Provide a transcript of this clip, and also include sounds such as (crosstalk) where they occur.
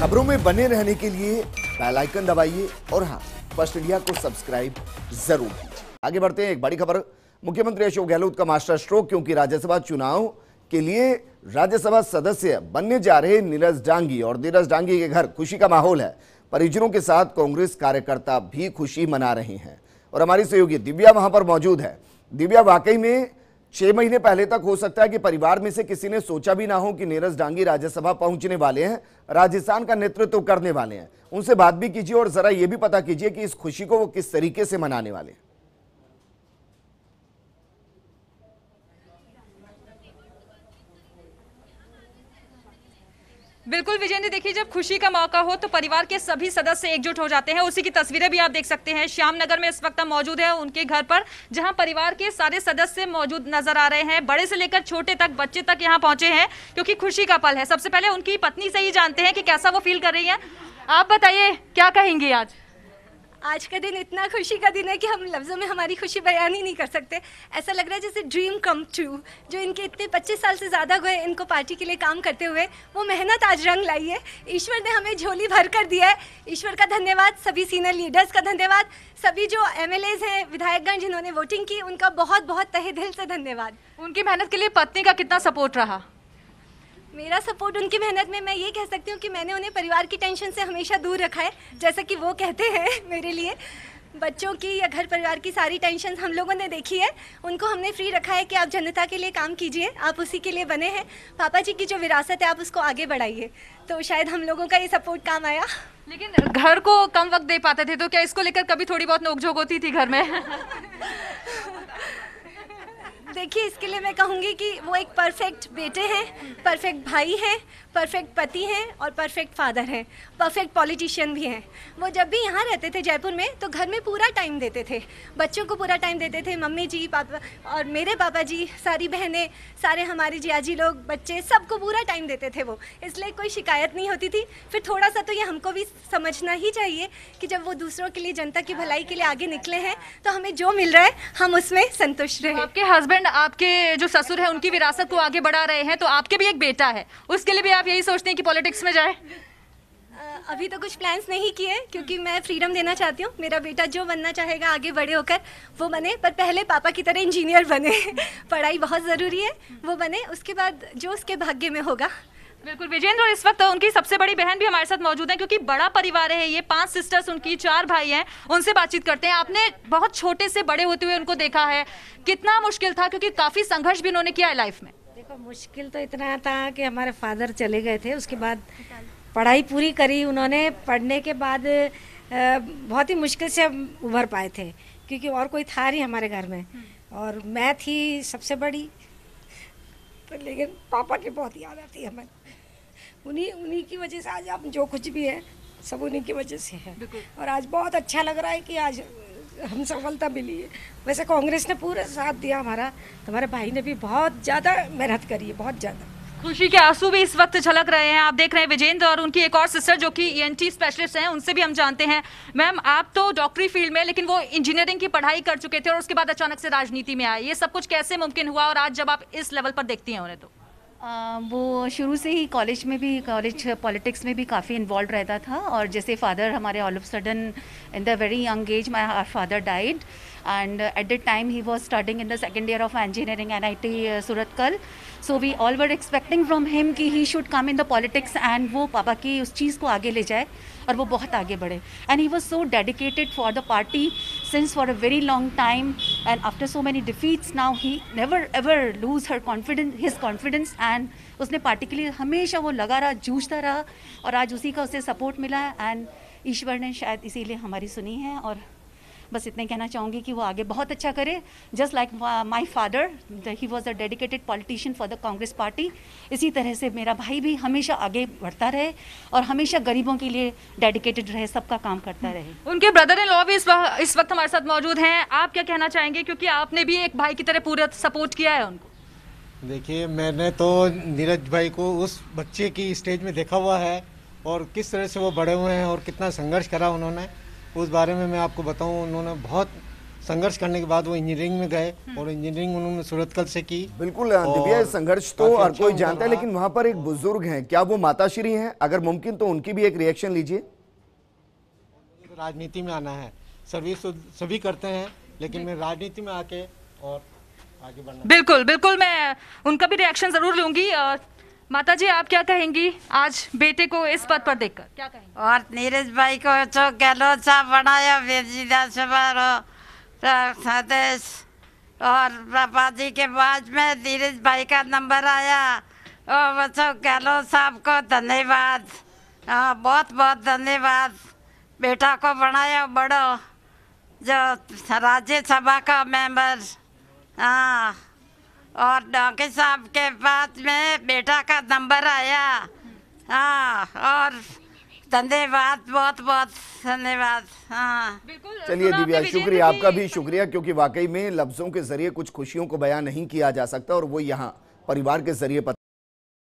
खबरों में बने रहने के लिए बेल आइकन दबाइए और हाँ फर्स्ट इंडिया को सब्सक्राइब जरूर कीजिए आगे बढ़ते हैं एक बड़ी खबर मुख्यमंत्री अशोक गहलोत का मास्टर स्ट्रोक क्योंकि राज्यसभा चुनाव के लिए राज्यसभा सदस्य बनने जा रहे नीरज डांगी और नीरज डांगी के घर खुशी का माहौल है परिजनों के साथ कांग्रेस कार्यकर्ता भी खुशी मना रहे हैं और हमारी सहयोगी दिव्या वहां पर मौजूद है दिव्या वाकई में छह महीने पहले तक हो सकता है कि परिवार में से किसी ने सोचा भी ना हो कि नीरज डांगी राज्यसभा पहुंचने वाले हैं राजस्थान का नेतृत्व करने वाले हैं उनसे बात भी कीजिए और जरा ये भी पता कीजिए कि इस खुशी को वो किस तरीके से मनाने वाले हैं बिल्कुल विजेंद्र देखिए जब खुशी का मौका हो तो परिवार के सभी सदस्य एकजुट हो जाते हैं उसी की तस्वीरें भी आप देख सकते हैं श्याम नगर में इस वक्त हम मौजूद है उनके घर पर जहां परिवार के सारे सदस्य मौजूद नजर आ रहे हैं बड़े से लेकर छोटे तक बच्चे तक यहाँ पहुंचे हैं क्योंकि खुशी का पल है सबसे पहले उनकी पत्नी से ही जानते हैं कि कैसा वो फील कर रही है आप बताइए क्या कहेंगे आज आज का दिन इतना खुशी का दिन है कि हम लफ्ज़ों में हमारी खुशी बयान ही नहीं कर सकते ऐसा लग रहा है जैसे ड्रीम कम ट्रू जो इनके इतने 25 साल से ज़्यादा हुए इनको पार्टी के लिए काम करते हुए वो मेहनत आज रंग लाई है ईश्वर ने हमें झोली भर कर दिया है ईश्वर का धन्यवाद सभी सीनियर लीडर्स का धन्यवाद सभी जो एम हैं विधायकगण जिन्होंने वोटिंग की उनका बहुत बहुत तहे दिल से धन्यवाद उनकी मेहनत के लिए पत्नी का कितना सपोर्ट रहा मेरा सपोर्ट उनकी मेहनत में मैं ये कह सकती हूँ कि मैंने उन्हें परिवार की टेंशन से हमेशा दूर रखा है जैसा कि वो कहते हैं मेरे लिए बच्चों की या घर परिवार की सारी टेंशन हम लोगों ने देखी है उनको हमने फ्री रखा है कि आप जनता के लिए काम कीजिए आप उसी के लिए बने हैं पापा जी की जो विरासत है आप उसको आगे बढ़ाइए तो शायद हम लोगों का ये सपोर्ट काम आया लेकिन घर को कम वक्त दे पाते थे तो क्या इसको लेकर कभी थोड़ी बहुत नोकझोंक होती थी घर में देखिए इसके लिए मैं कहूँगी कि वो एक परफेक्ट बेटे हैं परफेक्ट भाई हैं परफेक्ट पति हैं और परफेक्ट फादर हैं परफेक्ट पॉलिटिशियन भी हैं वो जब भी यहाँ रहते थे जयपुर में तो घर में पूरा टाइम देते थे बच्चों को पूरा टाइम देते थे मम्मी जी पापा और मेरे पापा जी सारी बहनें सारे हमारे जिया जी लोग बच्चे सबको पूरा टाइम देते थे वो इसलिए कोई शिकायत नहीं होती थी फिर थोड़ा सा तो ये हमको भी समझना ही चाहिए कि जब वो दूसरों के लिए जनता की भलाई के लिए आगे निकले हैं तो हमें जो मिल रहा है हम उसमें संतुष्ट रहे आपके हस्बैंड आपके जो ससुर है उनकी विरासत को आगे बढ़ा रहे हैं तो आपके भी एक बेटा है उसके लिए भी आप यही सोचते हैं कि पॉलिटिक्स में जाए अभी तो कुछ प्लान्स नहीं किए क्योंकि मैं फ्रीडम देना चाहती हूँ मेरा बेटा जो बनना चाहेगा आगे बड़े होकर वो बने पर पहले पापा की तरह इंजीनियर बने (laughs) पढ़ाई बहुत ज़रूरी है वो बने उसके बाद जो उसके भाग्य में होगा बिल्कुल विजेंद्र और इस वक्त उनकी सबसे बड़ी बहन भी हमारे साथ मौजूद है क्योंकि बड़ा परिवार है ये पांच सिस्टर्स उनकी चार भाई हैं उनसे बातचीत करते हैं आपने बहुत छोटे से बड़े होते हुए उनको देखा है कितना मुश्किल था क्योंकि काफी संघर्ष भी उन्होंने किया है लाइफ में देखो मुश्किल तो इतना था कि हमारे फादर चले गए थे उसके बाद पढ़ाई पूरी करी उन्होंने पढ़ने के बाद बहुत ही मुश्किल से उभर पाए थे क्योंकि और कोई था नहीं हमारे घर में हम्म। और मैं थी सबसे बड़ी पर लेकिन पापा की बहुत याद आती है हमें उन्हीं उन्हीं की वजह से आज आप जो कुछ भी है सब उन्हीं की वजह से है और आज बहुत अच्छा लग रहा है कि आज हम सफलता मिली है वैसे कांग्रेस ने पूरा साथ दिया हमारा हमारे भाई ने भी बहुत ज़्यादा मेहनत करी है बहुत ज़्यादा खुशी के आंसू भी इस वक्त झलक रहे हैं आप देख रहे हैं विजेंद्र और उनकी एक और सिस्टर जो कि ईएनटी e स्पेशलिस्ट हैं उनसे भी हम जानते हैं मैम आप तो डॉक्टरी फील्ड में लेकिन वो इंजीनियरिंग की पढ़ाई कर चुके थे और उसके बाद अचानक से राजनीति में आए ये सब कुछ कैसे मुमकिन हुआ और आज जब आप इस लेवल पर देखती हैं उन्हें तो वो शुरू से ही कॉलेज में भी कॉलेज पॉलिटिक्स में भी काफ़ी इन्वॉल्व रहता था और जैसे फादर हमारे all of sudden in the very young age my father died and at the time he was starting in the second year of engineering N I T Surathkal so we all were expecting from him कि he should come in the politics and वो पापा की उस चीज़ को आगे ले जाए और वो बहुत आगे बढ़े and he was so dedicated for the party since for a very long time and after so many defeats now he never ever lose her confidence his confidence and उसने पार्टिकुलर हमेशा वो लगा रहा जूझता रहा और आज उसी का उसे सपोर्ट मिला है एंड ईश्वर ने शायद इसीलिए हमारी सुनी है और बस इतना कहना चाहूँगी कि वो आगे बहुत अच्छा करे just like my father he was a dedicated politician for the Congress party इसी तरह से मेरा भाई भी हमेशा आगे बढ़ता रहे और हमेशा गरीबों के लिए डेडिकेटेड रहे सबका काम करता रहे उनके ब्रदर इन लॉ भी इस, इस वक्त हमारे साथ मौजूद हैं आप क्या कहना चाहेंगे क्योंकि आपने भी एक भाई की तरह पूरा सपोर्ट किया है उनको देखिए मैंने तो नीरज भाई को उस बच्चे की स्टेज में देखा हुआ है और किस तरह से वो बड़े हुए हैं और कितना संघर्ष करा उन्होंने उस बारे में मैं आपको बताऊँ उन्होंने बहुत संघर्ष करने के बाद वो इंजीनियरिंग में गए हम्म। और इंजीनियरिंग उन्होंने सूरत कल से की बिल्कुल हाँ, संघर्ष तो हर अच्छा कोई जानता है लेकिन वहाँ पर एक बुजुर्ग हैं क्या वो माताश्री हैं अगर मुमकिन तो उनकी भी एक रिएक्शन लीजिए राजनीति में आना है सर्विस तो सभी करते हैं लेकिन मैं राजनीति में आके और आगे बढ़ना बिल्कुल बिल्कुल मैं उनका भी रिएक्शन जरूर लूंगी माता जी आप क्या कहेंगी आज बेटे को इस पद पर देखकर क्या कहेंगे और नीरज भाई को जो तो गहलोत साहब बनाया और पापा जी के बाद में धीरज भाई का नंबर आया और बच्चों तो गहलोत साहब को धन्यवाद हाँ, बहुत बहुत धन्यवाद बेटा को बनाया बड़ो जो राज्यसभा का मेंबर हाँ और डॉक्टर साहब के पास में बेटा का नंबर आया हाँ और धन्यवाद बहुत बहुत धन्यवाद हाँ चलिए दिव्या शुक्रिया आपका भी शुक्रिया क्योंकि वाकई में लफ्ज़ों के ज़रिए कुछ खुशियों को बयान नहीं किया जा सकता और वो यहाँ परिवार के ज़रिए